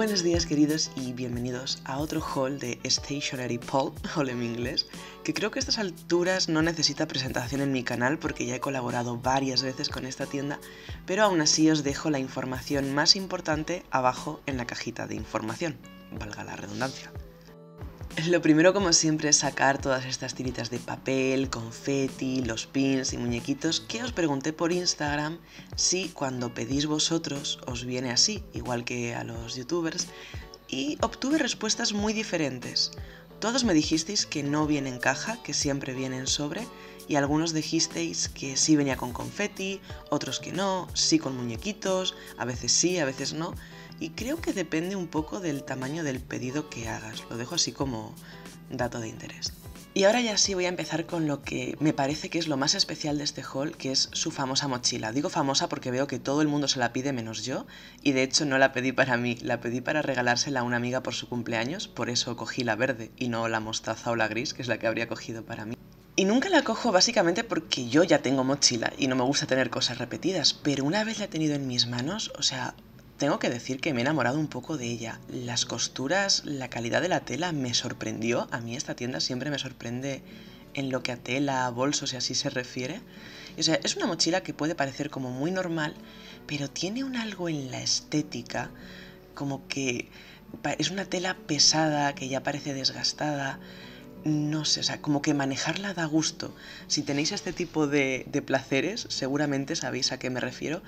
buenos días queridos y bienvenidos a otro haul de Stationery Paul, haul en inglés, que creo que a estas alturas no necesita presentación en mi canal porque ya he colaborado varias veces con esta tienda, pero aún así os dejo la información más importante abajo en la cajita de información, valga la redundancia. Lo primero, como siempre, es sacar todas estas tiritas de papel, confeti, los pins y muñequitos que os pregunté por Instagram si cuando pedís vosotros os viene así, igual que a los youtubers, y obtuve respuestas muy diferentes. Todos me dijisteis que no viene en caja, que siempre viene en sobre, y algunos dijisteis que sí venía con confeti, otros que no, sí con muñequitos, a veces sí, a veces no. Y creo que depende un poco del tamaño del pedido que hagas. Lo dejo así como dato de interés. Y ahora ya sí voy a empezar con lo que me parece que es lo más especial de este haul, que es su famosa mochila. Digo famosa porque veo que todo el mundo se la pide menos yo, y de hecho no la pedí para mí, la pedí para regalársela a una amiga por su cumpleaños, por eso cogí la verde y no la mostaza o la gris, que es la que habría cogido para mí. Y nunca la cojo básicamente porque yo ya tengo mochila y no me gusta tener cosas repetidas, pero una vez la he tenido en mis manos, o sea, tengo que decir que me he enamorado un poco de ella. Las costuras, la calidad de la tela me sorprendió. A mí esta tienda siempre me sorprende en lo que a tela, bolsos y así se refiere. es una mochila que puede parecer como muy normal, pero tiene un algo en la estética, como que es una tela pesada que ya parece desgastada. No sé, o sea, como que manejarla da gusto. Si tenéis este tipo de placeres, seguramente sabéis a qué me refiero.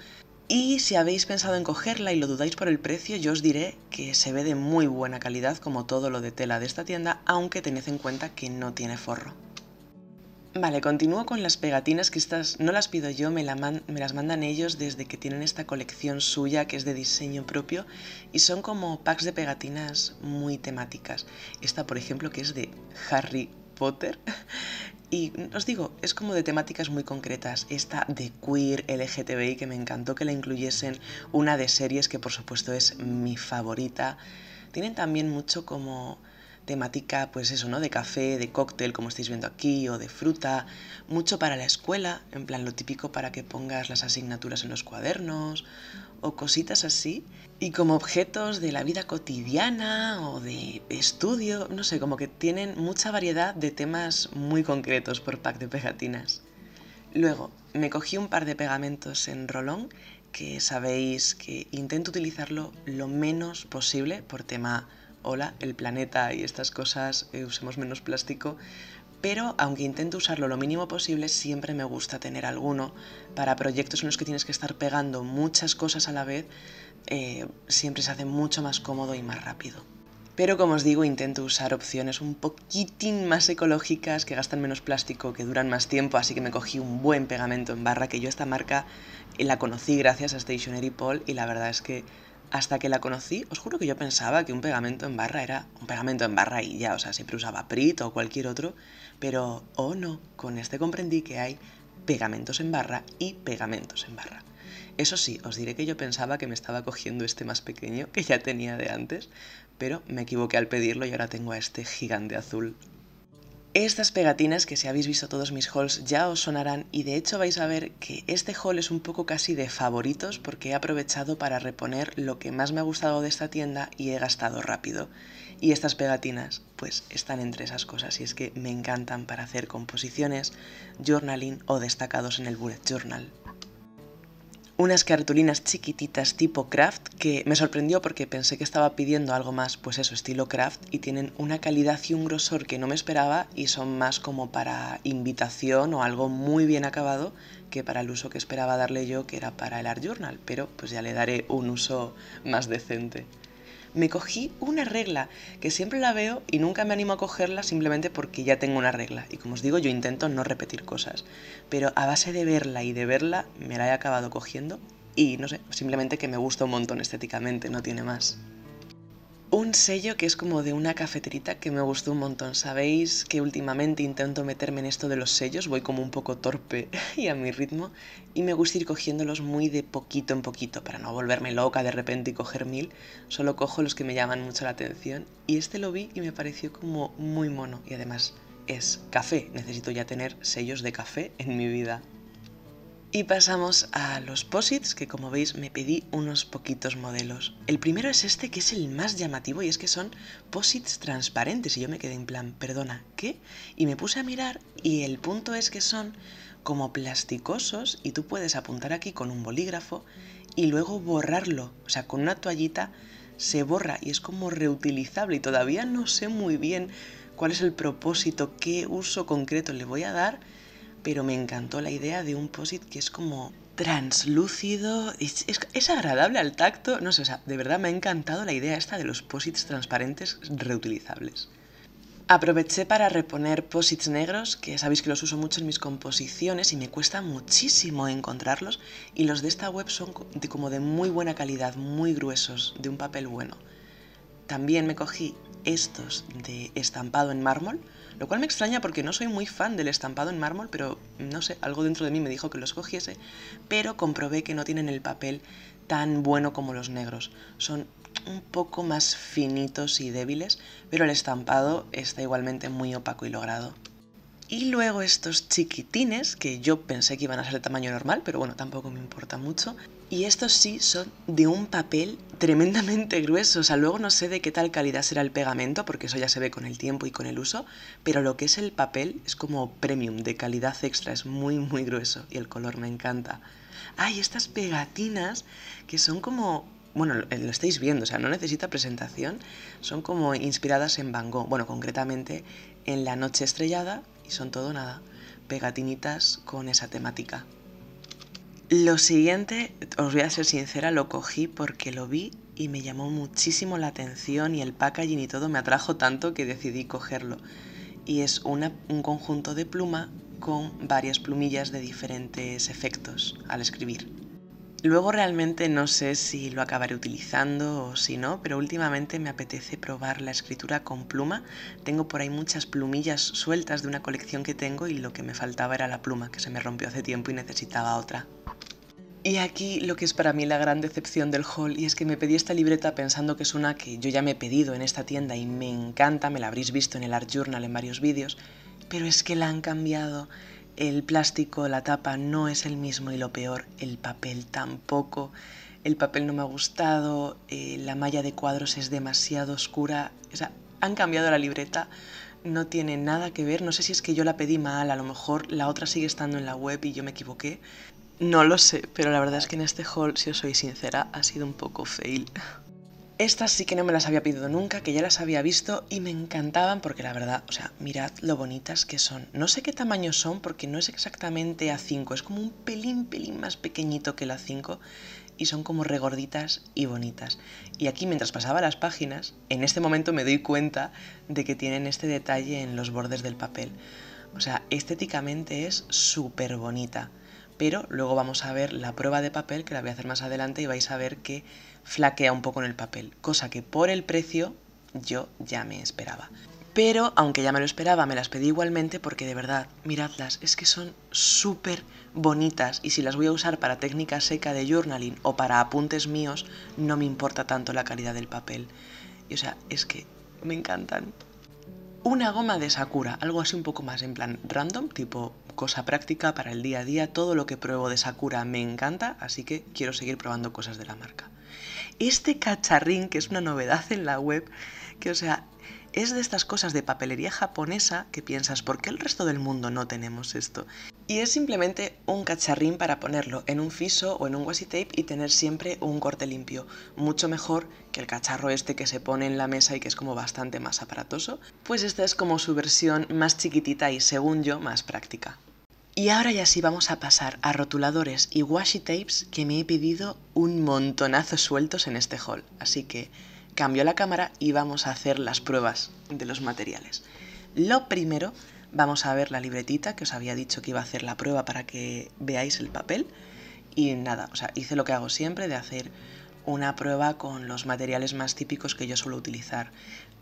Y si habéis pensado en cogerla y lo dudáis por el precio, yo os diré que se ve de muy buena calidad como todo lo de tela de esta tienda, aunque tened en cuenta que no tiene forro. Vale, continúo con las pegatinas, que estas no las pido yo, me, me, las mandan ellos desde que tienen esta colección suya, que es de diseño propio, y son como packs de pegatinas muy temáticas. Esta, por ejemplo, que es de Harry Potter, y os digo, es como de temáticas muy concretas. Esta de queer, LGTBI, que me encantó que la incluyesen. Una de series que por supuesto es mi favorita. Tienen también mucho como temática, pues eso, ¿no? De café, de cóctel, como estáis viendo aquí, o de fruta, mucho para la escuela, en plan lo típico para que pongas las asignaturas en los cuadernos, o cositas así, y como objetos de la vida cotidiana o de estudio, no sé, como que tienen mucha variedad de temas muy concretos por pack de pegatinas. Luego, me cogí un par de pegamentos en rolón, que sabéis que intento utilizarlo lo menos posible por tema hola, el planeta y estas cosas, eh, usemos menos plástico, pero aunque intento usarlo lo mínimo posible, siempre me gusta tener alguno. Para proyectos en los que tienes que estar pegando muchas cosas a la vez, eh, siempre se hace mucho más cómodo y más rápido. Pero como os digo, intento usar opciones un poquitín más ecológicas, que gastan menos plástico, que duran más tiempo, así que me cogí un buen pegamento en barra, que yo esta marca la conocí gracias a Stationery Paul y la verdad es que hasta que la conocí, os juro que yo pensaba que un pegamento en barra era un pegamento en barra y ya, o sea, siempre usaba Prit o cualquier otro, pero oh no, con este comprendí que hay pegamentos en barra y pegamentos en barra. Eso sí, os diré que yo pensaba que me estaba cogiendo este más pequeño que ya tenía de antes, pero me equivoqué al pedirlo y ahora tengo a este gigante azul estas pegatinas, que si habéis visto todos mis hauls ya os sonarán y de hecho vais a ver que este haul es un poco casi de favoritos porque he aprovechado para reponer lo que más me ha gustado de esta tienda y he gastado rápido. Y estas pegatinas pues están entre esas cosas y es que me encantan para hacer composiciones, journaling o destacados en el bullet journal unas cartulinas chiquititas tipo craft que me sorprendió porque pensé que estaba pidiendo algo más, pues eso, estilo craft, y tienen una calidad y un grosor que no me esperaba y son más como para invitación o algo muy bien acabado que para el uso que esperaba darle yo, que era para el Art Journal, pero pues ya le daré un uso más decente me cogí una regla que siempre la veo y nunca me animo a cogerla simplemente porque ya tengo una regla. Y como os digo, yo intento no repetir cosas. Pero a base de verla y de verla, me la he acabado cogiendo y no sé, simplemente que me gusta un montón estéticamente, no tiene más un sello que es como de una cafeterita que me gustó un montón. Sabéis que últimamente intento meterme en esto de los sellos, voy como un poco torpe y a mi ritmo, y me gusta ir cogiéndolos muy de poquito en poquito para no volverme loca de repente y coger mil. Solo cojo los que me llaman mucho la atención. Y este lo vi y me pareció como muy mono. Y además es café, necesito ya tener sellos de café en mi vida. Y pasamos a los posits, que como veis me pedí unos poquitos modelos. El primero es este, que es el más llamativo, y es que son posits transparentes, y yo me quedé en plan, perdona, ¿qué? Y me puse a mirar, y el punto es que son como plasticosos, y tú puedes apuntar aquí con un bolígrafo, y luego borrarlo, o sea, con una toallita se borra, y es como reutilizable, y todavía no sé muy bien cuál es el propósito, qué uso concreto le voy a dar, pero me encantó la idea de un posit que es como translúcido, es, agradable al tacto, no sé, o sea, de verdad me ha encantado la idea esta de los posits transparentes reutilizables. Aproveché para reponer posits negros, que sabéis que los uso mucho en mis composiciones y me cuesta muchísimo encontrarlos, y los de esta web son como de muy buena calidad, muy gruesos, de un papel bueno. También me cogí estos de estampado en mármol, lo cual me extraña porque no soy muy fan del estampado en mármol, pero no sé, algo dentro de mí me dijo que los cogiese, pero comprobé que no tienen el papel tan bueno como los negros. Son un poco más finitos y débiles, pero el estampado está igualmente muy opaco y logrado. Y luego estos chiquitines, que yo pensé que iban a ser de tamaño normal, pero bueno, tampoco me importa mucho, y estos sí son de un papel tremendamente grueso. O sea, luego no sé de qué tal calidad será el pegamento, porque eso ya se ve con el tiempo y con el uso, pero lo que es el papel es como premium, de calidad extra, es muy, muy grueso y el color me encanta. Hay estas pegatinas que son como bueno, eh, lo estáis viendo, o sea, no necesita presentación, son como inspiradas en Van Gogh, bueno, concretamente en La Noche Estrellada, y son todo nada, pegatinitas con esa temática. Lo siguiente, os voy a ser sincera, lo cogí porque lo vi y me llamó muchísimo la atención y el packaging y todo me atrajo tanto que decidí cogerlo. Y es un conjunto de pluma con varias plumillas de diferentes efectos al escribir. Luego realmente no sé si lo acabaré utilizando o si no, pero últimamente me apetece probar la escritura con pluma. Tengo por ahí muchas plumillas sueltas de una colección que tengo y lo que me faltaba era la pluma, que se me rompió hace tiempo y necesitaba otra. Y aquí lo que es para mí la gran decepción del hall y es que me pedí esta libreta pensando que es una que yo ya me he pedido en esta tienda y me encanta, me la habréis visto en el Art Journal en varios vídeos, pero es que la han cambiado, el plástico, la tapa no es el mismo y lo peor, el papel tampoco, el papel no me ha gustado, eh, la malla de cuadros es demasiado oscura, o sea, han cambiado la libreta, no tiene nada que ver. No sé si es que yo la pedí mal, a lo mejor la otra sigue estando en la web y yo me equivoqué, no lo sé, pero la verdad es que en este haul, si os soy sincera, ha sido un poco fail. Estas sí que no me las había pedido nunca, que ya las había visto y me encantaban porque la verdad, o sea, mirad lo bonitas que son. No sé qué tamaño son porque no es exactamente A5, es como un pelín, pelín más pequeñito que la A5 y son como regorditas y bonitas. Y aquí mientras pasaba las páginas, en este momento me doy cuenta de que tienen este detalle en los bordes del papel. O sea, estéticamente es súper bonita pero luego vamos a ver la prueba de papel, que la voy a hacer más adelante, y vais a ver que flaquea un poco en el papel, cosa que por el precio yo ya me esperaba. Pero, aunque ya me lo esperaba, me las pedí igualmente porque de verdad, miradlas, es que son súper bonitas y si las voy a usar para técnica seca de journaling o para apuntes míos, no me importa tanto la calidad del papel. Y o sea, es que me encantan. Una goma de Sakura, algo así un poco más en plan random, tipo cosa práctica para el día a día. Todo lo que pruebo de Sakura me encanta, así que quiero seguir probando cosas de la marca. Este cacharrín, que es una novedad en la web, que o sea, es de estas cosas de papelería japonesa que piensas, ¿por qué el resto del mundo no tenemos esto? Y es simplemente un cacharrín para ponerlo en un fiso o en un washi tape y tener siempre un corte limpio. Mucho mejor que el cacharro este que se pone en la mesa y que es como bastante más aparatoso. Pues esta es como su versión más chiquitita y, según yo, más práctica. Y ahora ya sí vamos a pasar a rotuladores y washi tapes que me he pedido un montonazo sueltos en este haul. Así que cambio la cámara y vamos a hacer las pruebas de los materiales. Lo primero, vamos a ver la libretita que os había dicho que iba a hacer la prueba para que veáis el papel. Y nada, o sea, hice lo que hago siempre de hacer una prueba con los materiales más típicos que yo suelo utilizar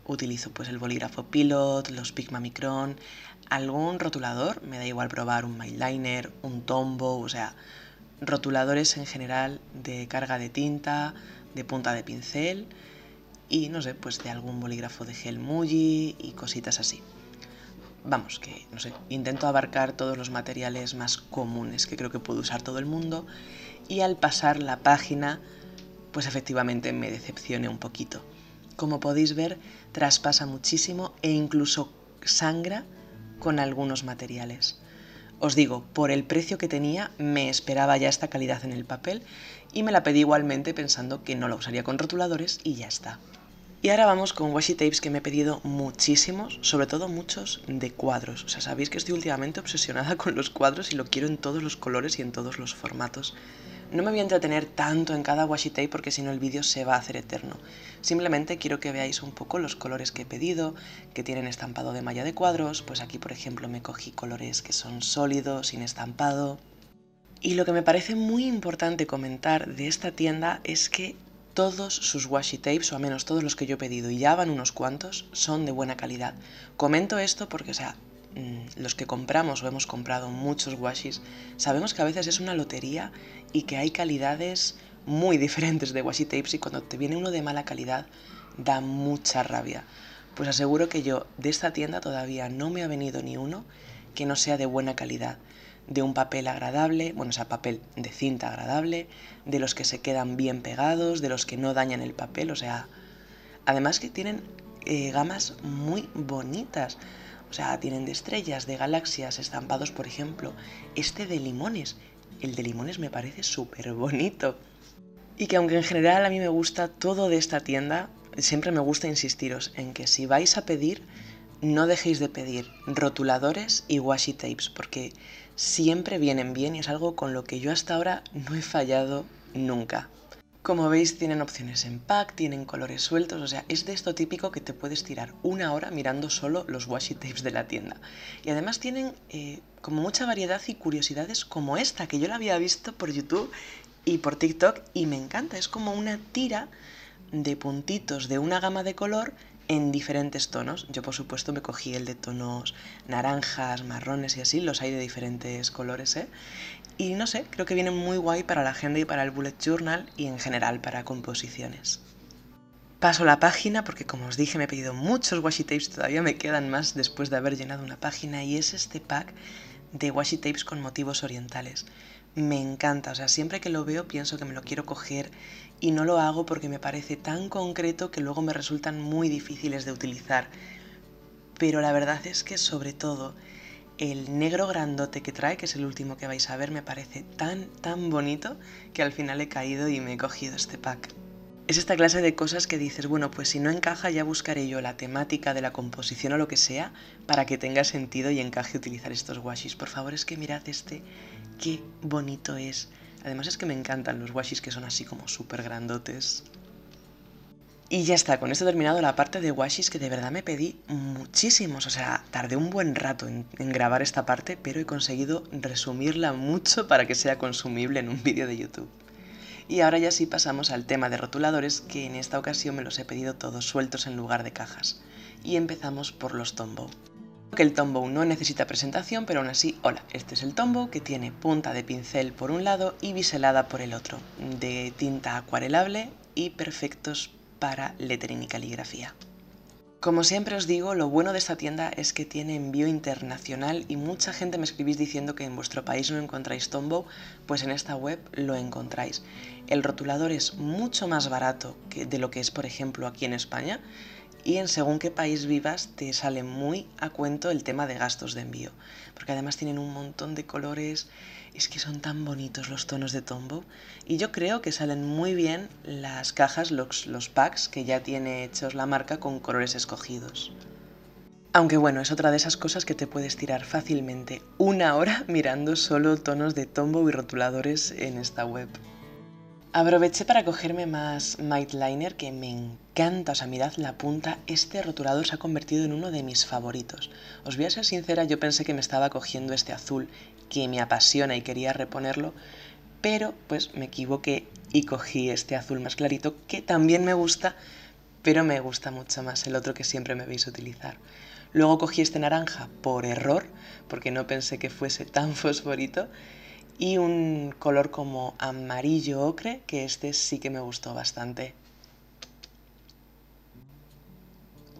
utilizo pues el bolígrafo Pilot, los Pigma Micron, algún rotulador, me da igual probar un Myliner, un Tombow, o sea, rotuladores en general de carga de tinta, de punta de pincel y no sé, pues de algún bolígrafo de gel Muji y cositas así. Vamos, que no sé, intento abarcar todos los materiales más comunes que creo que puede usar todo el mundo y al pasar la página, pues efectivamente me decepcioné un poquito. Como podéis ver, traspasa muchísimo e incluso sangra con algunos materiales. Os digo, por el precio que tenía, me esperaba ya esta calidad en el papel y me la pedí igualmente pensando que no la usaría con rotuladores y ya está. Y ahora vamos con washi tapes que me he pedido muchísimos, sobre todo muchos de cuadros. O sea, sabéis que estoy últimamente obsesionada con los cuadros y lo quiero en todos los colores y en todos los formatos. No me voy a entretener tanto en cada washi tape porque si no el vídeo se va a hacer eterno. Simplemente quiero que veáis un poco los colores que he pedido, que tienen estampado de malla de cuadros, pues aquí por ejemplo me cogí colores que son sólidos, sin estampado. Y lo que me parece muy importante comentar de esta tienda es que todos sus washi tapes, o al menos todos los que yo he pedido, y ya van unos cuantos, son de buena calidad. Comento esto porque, o sea, Mm, los que compramos o hemos comprado muchos washis, sabemos que a veces es una lotería y que hay calidades muy diferentes de washi tapes y cuando te viene uno de mala calidad da mucha rabia. Pues aseguro que yo de esta tienda todavía no me ha venido ni uno que no sea de buena calidad, de un papel agradable, bueno, o sea, papel de cinta agradable, de los que se quedan bien pegados, de los que no dañan el papel, o sea, además que tienen eh, gamas muy bonitas. O sea, tienen de estrellas, de galaxias, estampados, por ejemplo, este de limones. El de limones me parece súper bonito. Y que aunque en general a mí me gusta todo de esta tienda, siempre me gusta insistiros en que si vais a pedir, no dejéis de pedir rotuladores y washi tapes, porque siempre vienen bien y es algo con lo que yo hasta ahora no he fallado nunca. Como veis tienen opciones en pack, tienen colores sueltos, o sea, es de esto típico que te puedes tirar una hora mirando solo los washi tapes de la tienda. Y además tienen eh, como mucha variedad y curiosidades como esta, que yo la había visto por YouTube y por TikTok y me encanta, es como una tira de puntitos de una gama de color en diferentes tonos. Yo por supuesto me cogí el de tonos naranjas, marrones y así, los hay de diferentes colores, ¿eh? Y no sé, creo que viene muy guay para la agenda y para el bullet journal y en general para composiciones. Paso la página porque como os dije me he pedido muchos washi tapes, todavía me quedan más después de haber llenado una página y es este pack de washi tapes con motivos orientales. Me encanta, o sea, siempre que lo veo pienso que me lo quiero coger y no lo hago porque me parece tan concreto que luego me resultan muy difíciles de utilizar. Pero la verdad es que sobre todo el negro grandote que trae, que es el último que vais a ver, me parece tan, tan bonito que al final he caído y me he cogido este pack. Es esta clase de cosas que dices, bueno, pues si no encaja ya buscaré yo la temática de la composición o lo que sea para que tenga sentido y encaje utilizar estos washis. Por favor, es que mirad este, qué bonito es. Además es que me encantan los washis que son así como súper grandotes. Y ya está, con esto he terminado la parte de washis que de verdad me pedí muchísimos. O sea, tardé un buen rato en, grabar esta parte, pero he conseguido resumirla mucho para que sea consumible en un vídeo de YouTube. Y ahora ya sí pasamos al tema de rotuladores, que en esta ocasión me los he pedido todos sueltos en lugar de cajas. Y empezamos por los Tombow. Que el Tombow no necesita presentación, pero aún así, hola, este es el Tombow que tiene punta de pincel por un lado y biselada por el otro, de tinta acuarelable y perfectos para lettering y caligrafía. Como siempre os digo, lo bueno de esta tienda es que tiene envío internacional y mucha gente me escribís diciendo que en vuestro país no encontráis Tombow, pues en esta web lo encontráis. El rotulador es mucho más barato que de lo que es, por ejemplo, aquí en España y en según qué país vivas te sale muy a cuento el tema de gastos de envío, porque además tienen un montón de colores, es que son tan bonitos los tonos de Tombow y yo creo que salen muy bien las cajas, los, packs que ya tiene hechos la marca con colores escogidos. Aunque bueno, es otra de esas cosas que te puedes tirar fácilmente una hora mirando solo tonos de Tombow y rotuladores en esta web. Aproveché para cogerme más Might Liner que me encanta, o sea, mirad la punta, este roturado se ha convertido en uno de mis favoritos. Os voy a ser sincera, yo pensé que me estaba cogiendo este azul que me apasiona y quería reponerlo, pero pues me equivoqué y cogí este azul más clarito que también me gusta, pero me gusta mucho más el otro que siempre me veis utilizar. Luego cogí este naranja por error, porque no pensé que fuese tan fosforito, y un color como amarillo ocre, que este sí que me gustó bastante.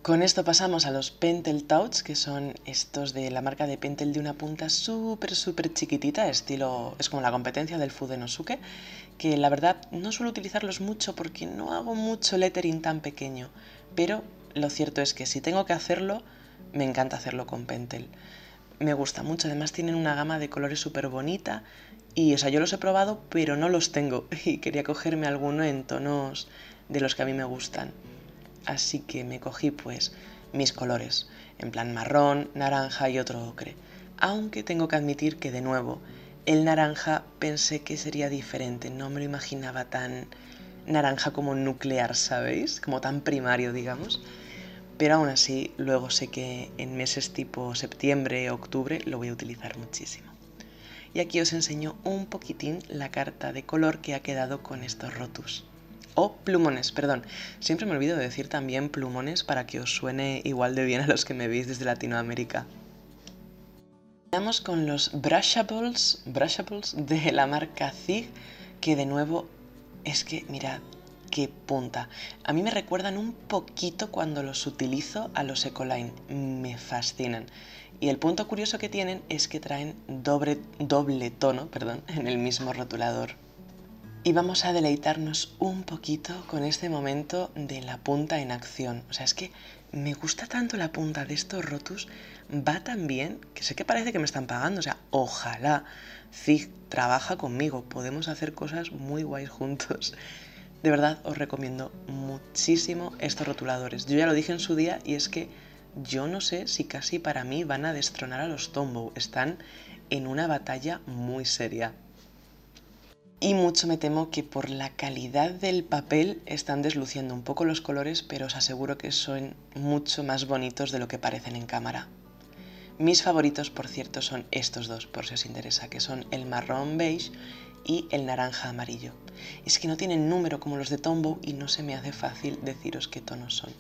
Con esto pasamos a los Pentel Touch, que son estos de la marca de Pentel de una punta súper, súper chiquitita, estilo, es como la competencia del Fudenosuke, que la verdad no suelo utilizarlos mucho porque no hago mucho lettering tan pequeño, pero lo cierto es que si tengo que hacerlo, me encanta hacerlo con Pentel me gusta mucho. Además tienen una gama de colores súper bonita. Y, o yo los he probado, pero no los tengo. Y quería cogerme alguno en tonos de los que a mí me gustan. Así que me cogí, pues, mis colores. En plan marrón, naranja y otro ocre. Aunque tengo que admitir que, de nuevo, el naranja pensé que sería diferente. No me lo imaginaba tan naranja como nuclear, ¿sabéis? Como tan primario, digamos pero aún así luego sé que en meses tipo septiembre, octubre lo voy a utilizar muchísimo. Y aquí os enseño un poquitín la carta de color que ha quedado con estos rotus. O plumones, perdón. Siempre me olvido de decir también plumones para que os suene igual de bien a los que me veis desde Latinoamérica. Vamos con los brushables, brushables de la marca Zig, que de nuevo es que mirad, qué punta. A mí me recuerdan un poquito cuando los utilizo a los Ecoline. Me fascinan. Y el punto curioso que tienen es que traen doble, doble tono perdón, en el mismo rotulador. Y vamos a deleitarnos un poquito con este momento de la punta en acción. O sea, es que me gusta tanto la punta de estos rotus, va tan bien que sé que parece que me están pagando. O sea, ojalá Zig trabaja conmigo, podemos hacer cosas muy guays juntos. De verdad os recomiendo muchísimo estos rotuladores. Yo ya lo dije en su día y es que yo no sé si casi para mí van a destronar a los Tombow. Están en una batalla muy seria. Y mucho me temo que por la calidad del papel están desluciendo un poco los colores, pero os aseguro que son mucho más bonitos de lo que parecen en cámara. Mis favoritos, por cierto, son estos dos, por si os interesa, que son el marrón beige y el naranja amarillo. Es que no tienen número como los de Tombow y no se me hace fácil deciros qué tonos son.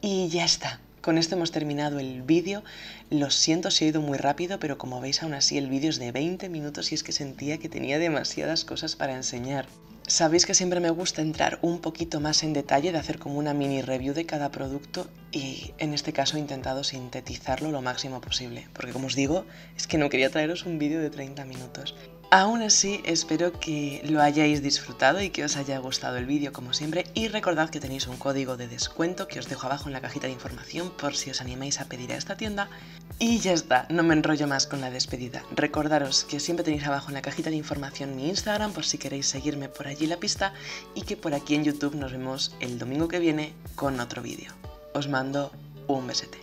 Y ya está, con esto hemos terminado el vídeo. Lo siento si he ido muy rápido, pero como veis aún así el vídeo es de 20 minutos y es que sentía que tenía demasiadas cosas para enseñar. Sabéis que siempre me gusta entrar un poquito más en detalle, de hacer como una mini review de cada producto y en este caso he intentado sintetizarlo lo máximo posible, porque como os digo, es que no quería traeros un vídeo de 30 minutos. Aún así, espero que lo hayáis disfrutado y que os haya gustado el vídeo como siempre y recordad que tenéis un código de descuento que os dejo abajo en la cajita de información por si os animáis a pedir a esta tienda. Y ya está, no me enrollo más con la despedida. Recordaros que siempre tenéis abajo en la cajita de información mi Instagram por si queréis seguirme por allí la pista y que por aquí en YouTube nos vemos el domingo que viene con otro vídeo. Os mando un besete.